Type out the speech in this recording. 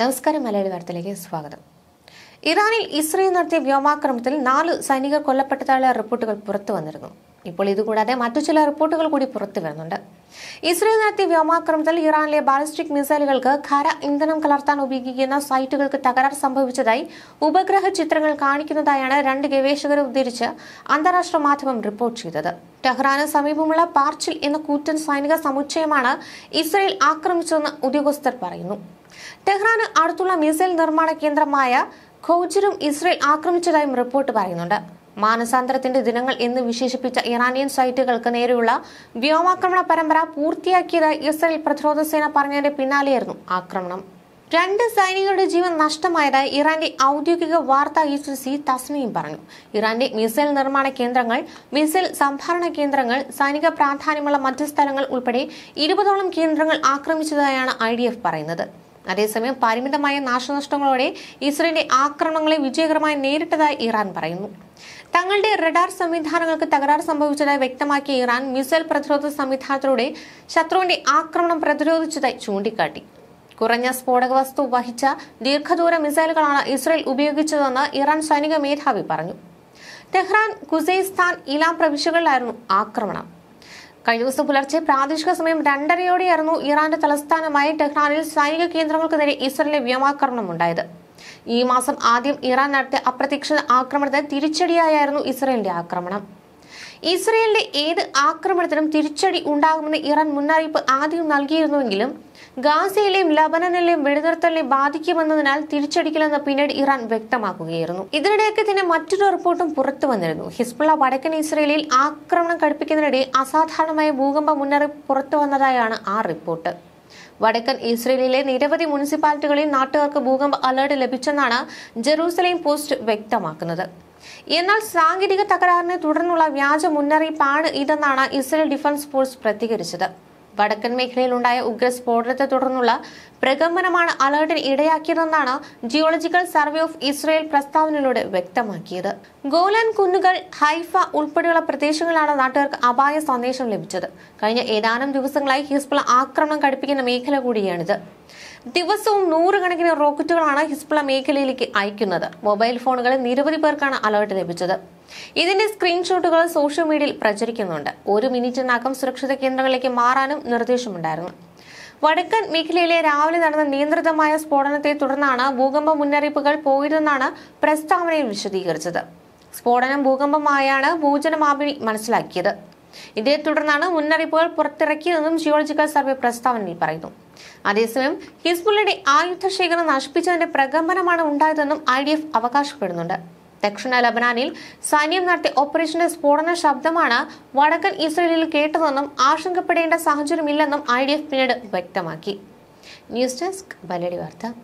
നമസ്കാരം മലയാളി വാർത്തയിലേക്ക് സ്വാഗതം ഇറാനിൽ ഇസ്രയേൽ നടത്തിയ വ്യോമാക്രമണത്തിൽ നാല് സൈനികർ കൊല്ലപ്പെട്ടതായുള്ള റിപ്പോർട്ടുകൾ പുറത്തു വന്നിരുന്നു ഇപ്പോൾ ഇതുകൂടാതെ മറ്റു ചില റിപ്പോർട്ടുകൾ കൂടി പുറത്തു വരുന്നുണ്ട് ഇസ്രയേൽ നടത്തിയ വ്യോമാക്രമണത്തിൽ ഇറാനിലെ ബാലിസ്റ്റിക് മിസൈലുകൾക്ക് ഖര ഇന്ധനം കലർത്താൻ ഉപയോഗിക്കുന്ന സൈറ്റുകൾക്ക് തകരാർ സംഭവിച്ചതായി ഉപഗ്രഹ ചിത്രങ്ങൾ കാണിക്കുന്നതായാണ് രണ്ട് ഗവേഷകർ ഉദ്ധരിച്ച് അന്താരാഷ്ട്ര മാധ്യമം റിപ്പോർട്ട് ചെയ്തത് ടെഹ്റാന് സമീപമുള്ള പാർച്ചിൽ എന്ന കൂറ്റൻ സൈനിക സമുച്ചയമാണ് ഇസ്രയേൽ ആക്രമിച്ചതെന്ന് ഉദ്യോഗസ്ഥർ പറയുന്നു ടെഹ്റാന് അടുത്തുള്ള മിസൈൽ നിർമ്മാണ കേന്ദ്രമായ ഖൗജറും ഇസ്രയേൽ ആക്രമിച്ചതായും റിപ്പോർട്ട് പറയുന്നുണ്ട് മാനസാന്തരത്തിന്റെ ദിനങ്ങൾ എന്ന് വിശേഷിപ്പിച്ച ഇറാനിയൻ സൈറ്റുകൾക്ക് നേരെയുള്ള വ്യോമാക്രമണ പരമ്പര പൂർത്തിയാക്കിയതായി ഇസ്രയേൽ പ്രതിരോധ സേന പറഞ്ഞതിന്റെ പിന്നാലെയായിരുന്നു ആക്രമണം രണ്ട് സൈനികരുടെ ജീവൻ നഷ്ടമായതായി ഇറാന്റെ ഔദ്യോഗിക വാർത്താ ഏജൻസി തസ്മിയും പറഞ്ഞു ഇറാന്റെ മിസൈൽ നിർമ്മാണ കേന്ദ്രങ്ങൾ മിസൈൽ സംഭരണ കേന്ദ്രങ്ങൾ സൈനിക പ്രാധാന്യമുള്ള മറ്റ് സ്ഥലങ്ങൾ ഉൾപ്പെടെ ഇരുപതോളം കേന്ദ്രങ്ങൾ ആക്രമിച്ചതായാണ് ഐ പറയുന്നത് അതേസമയം പരിമിതമായ നാശനഷ്ടങ്ങളോടെ ഇസ്രയേലിന്റെ ആക്രമണങ്ങളെ വിജയകരമായി നേരിട്ടതായി ഇറാൻ പറയുന്നു തങ്ങളുടെ റഡാർ സംവിധാനങ്ങൾക്ക് തകരാർ സംഭവിച്ചതായി വ്യക്തമാക്കിയ ഇറാൻ മിസൈൽ പ്രതിരോധ സംവിധാനത്തിലൂടെ ശത്രുവിന്റെ ആക്രമണം പ്രതിരോധിച്ചതായി ചൂണ്ടിക്കാട്ടി കുറഞ്ഞ സ്ഫോടക വസ്തു വഹിച്ച ദീർഘദൂര മിസൈലുകളാണ് ഇസ്രയേൽ ഉപയോഗിച്ചതെന്ന് ഇറാൻ സൈനിക മേധാവി പറഞ്ഞു ടെഹ്റാൻ കുസൈസ്ഥാൻ ഇലാം പ്രവിശ്യകളിലായിരുന്നു ആക്രമണം കഴിഞ്ഞ ദിവസം പുലർച്ചെ പ്രാദേശിക സമയം രണ്ടരയോടെയായിരുന്നു ഇറാന്റെ തലസ്ഥാനമായ ടെഹ്റാനിൽ സൈനിക കേന്ദ്രങ്ങൾക്കെതിരെ ഇസ്രയേലിലെ വ്യോമാക്രമണം ഉണ്ടായത് ഈ മാസം ആദ്യം ഇറാൻ നടത്തിയ അപ്രതീക്ഷിത ആക്രമണത്തിന് തിരിച്ചടിയായിരുന്നു ഇസ്രയേലിന്റെ ആക്രമണം ഇസ്രയേലിന്റെ ഏത് ആക്രമണത്തിനും തിരിച്ചടി ഉണ്ടാകുമെന്ന് ഇറാൻ മുന്നറിയിപ്പ് ആദ്യം നൽകിയിരുന്നുവെങ്കിലും ഗാസയിലെയും ലബനനിലെയും വെടിനിർത്തലിനെ ബാധിക്കുമെന്നതിനാൽ തിരിച്ചടിക്കില്ലെന്ന് പിന്നീട് ഇറാൻ വ്യക്തമാക്കുകയായിരുന്നു ഇതിനിടെയൊക്കെ തന്നെ മറ്റൊരു റിപ്പോർട്ടും പുറത്തു വന്നിരുന്നു ഹിസ്ബുള്ള വടക്കൻ ഇസ്രയേലിൽ ആക്രമണം കടുപ്പിക്കുന്നതിനിടെ അസാധാരണമായ ഭൂകമ്പ മുന്നറിയിപ്പ് പുറത്തു വന്നതായാണ് ആ റിപ്പോർട്ട് വടക്കൻ ഇസ്രയേലിലെ നിരവധി മുനിസിപ്പാലിറ്റികളിൽ നാട്ടുകാർക്ക് ഭൂകമ്പ അലേർട്ട് ലഭിച്ചെന്നാണ് ജെറൂസലേം പോസ്റ്റ് വ്യക്തമാക്കുന്നത് എന്നാൽ സാങ്കേതിക തകരാറിനെ തുടർന്നുള്ള വ്യാജ മുന്നറിയിപ്പാണ് ഇതെന്നാണ് ഇസ്രയേൽ ഡിഫൻസ് ഫോഴ്സ് പ്രതികരിച്ചത് വടക്കൻ മേഖലയിലുണ്ടായ ഉഗ്ര സ്ഫോടനത്തെ തുടർന്നുള്ള പ്രകമ്പനമാണ് അലേർട്ടിന് ഇടയാക്കിയതെന്നാണ് ജിയോളജിക്കൽ സർവേ ഓഫ് ഇസ്രയേൽ പ്രസ്താവനയിലൂടെ വ്യക്തമാക്കിയത് ഗോലാൻ കുന്നുകൾ ഹൈഫ ഉൾപ്പെടെയുള്ള പ്രദേശങ്ങളാണ് നാട്ടുകാർക്ക് അപായ സന്ദേശം ലഭിച്ചത് കഴിഞ്ഞ ഏതാനും ദിവസങ്ങളായി ഹിസ്ബുള ആക്രമണം കടുപ്പിക്കുന്ന മേഖല കൂടിയാണിത് ദിവസവും നൂറുകണക്കിന് റോക്കറ്റുകളാണ് ഹിസ്ബുള മേഖലയിലേക്ക് അയക്കുന്നത് മൊബൈൽ ഫോണുകളിൽ നിരവധി പേർക്കാണ് അലേർട്ട് ലഭിച്ചത് ഇതിന്റെ സ്ക്രീൻഷോട്ടുകൾ സോഷ്യൽ മീഡിയയിൽ പ്രചരിക്കുന്നുണ്ട് ഒരു മിനിറ്റിനകം സുരക്ഷിത കേന്ദ്രങ്ങളിലേക്ക് മാറാനും നിർദ്ദേശമുണ്ടായിരുന്നു വടക്കൻ മേഖലയിലെ രാവിലെ നടന്ന നിയന്ത്രിതമായ സ്ഫോടനത്തെ തുടർന്നാണ് ഭൂകമ്പ മുന്നറിയിപ്പുകൾ പോയിരുന്നാണ് പ്രസ്താവനയിൽ വിശദീകരിച്ചത് സ്ഫോടനം ഭൂകമ്പമായാണ് ഭൂചനമാപിനി മനസ്സിലാക്കിയത് ഇതേ തുടർന്നാണ് മുന്നറിയിപ്പുകൾ പുറത്തിറക്കിയതെന്നും ജിയോളജിക്കൽ സർവേ പ്രസ്താവനയിൽ പറയുന്നു അതേസമയം ഹിസ്ബുള്ളയുടെ ആയുധ ശേഖരം നശിപ്പിച്ചതിന്റെ പ്രകമ്പനമാണ് ഉണ്ടായതെന്നും ഐ അവകാശപ്പെടുന്നുണ്ട് ദക്ഷിണ ലബനാനിൽ സൈന്യം നടത്തിയ ഓപ്പറേഷന്റെ സ്ഫോടന ശബ്ദമാണ് വടക്കൻ ഇസ്രയേലിൽ കേട്ടതെന്നും ആശങ്കപ്പെടേണ്ട സാഹചര്യമില്ലെന്നും ഐ ഡി എഫ് പിന്നീട് വ്യക്തമാക്കി ന്യൂസ് ഡെസ്ക് ബലടി വാർത്ത